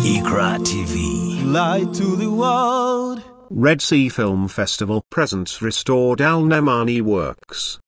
Ikra TV. to the world. Red Sea Film Festival presents restored Al Nemani works.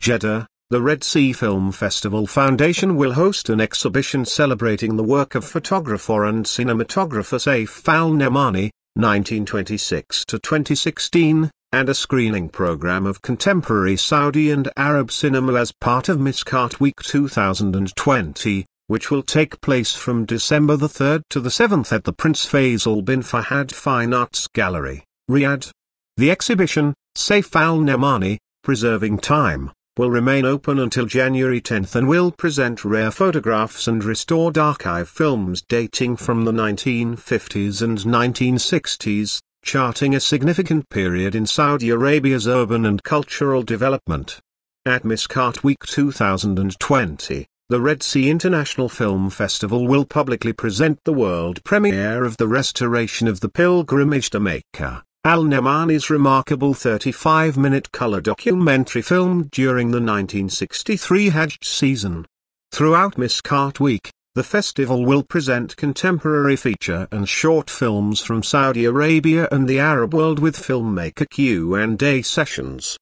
Jeddah, the Red Sea Film Festival Foundation will host an exhibition celebrating the work of photographer and cinematographer Saif Al Nemani, 1926 to 2016, and a screening program of contemporary Saudi and Arab cinema as part of Miskat Week 2020, which will take place from December the 3rd to the 7th at the Prince Faisal bin Fahad Fine Arts Gallery, Riyadh. The exhibition, Saif al Nemani, Preserving Time, will remain open until January 10th and will present rare photographs and restored archive films dating from the 1950s and 1960s, charting a significant period in Saudi Arabia's urban and cultural development. At MISCART Week 2020 the Red Sea International Film Festival will publicly present the world premiere of the restoration of the pilgrimage to Mecca, Al-Namani's remarkable 35-minute color documentary film during the 1963 Hajj season. Throughout Cart Week, the festival will present contemporary feature and short films from Saudi Arabia and the Arab world with filmmaker Q&A sessions.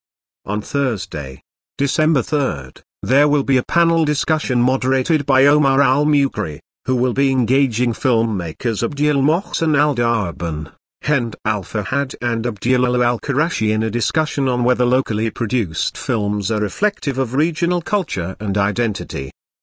On Thursday, December 3rd, there will be a panel discussion moderated by Omar Al-Mukri, who will be engaging filmmakers Abdul Mohsen Al-Darban, Hend Al-Fahad and Abdullah Al-Karashi in a discussion on whether locally produced films are reflective of regional culture and identity.